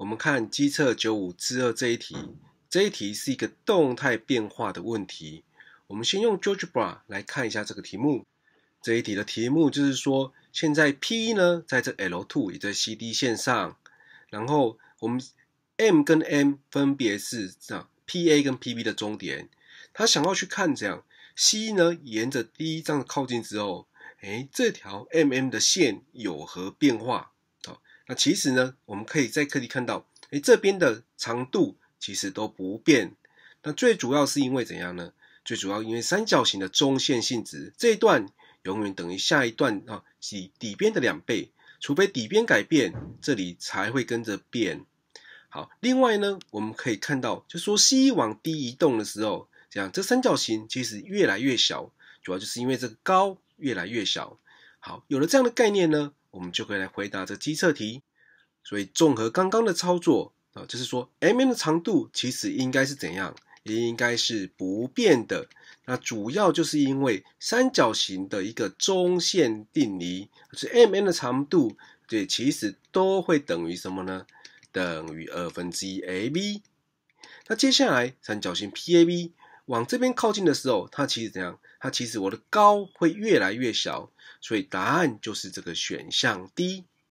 我们看机测九五之二这一题，这一题是一个动态变化的问题。我们先用 Geogebra 来看一下这个题目。这一题的题目就是说，现在 P 一呢在这 L two 也在 C D 线上，然后我们 M 跟 M 分别是这样 P A 跟 P B 的中点。他想要去看这样 C 呢沿着第一张靠近之后，哎，这条 M M 的线有何变化？那其实呢，我们可以在课里看到，哎，这边的长度其实都不变。那最主要是因为怎样呢？最主要因为三角形的中线性质，这一段永远等于下一段啊，底底边的两倍，除非底边改变，这里才会跟着变。好，另外呢，我们可以看到，就说 C 往 D 移动的时候，这样这三角形其实越来越小，主要就是因为这个高越来越小。好，有了这样的概念呢。我们就可以来回答这机测题，所以综合刚刚的操作啊，就是说 MN 的长度其实应该是怎样？也应该是不变的。那主要就是因为三角形的一个中线定理，就是 MN 的长度对其实都会等于什么呢？等于二分之一 AB。那接下来三角形 PAB。往这边靠近的时候，它其实怎样？它其实我的高会越来越小，所以答案就是这个选项 D。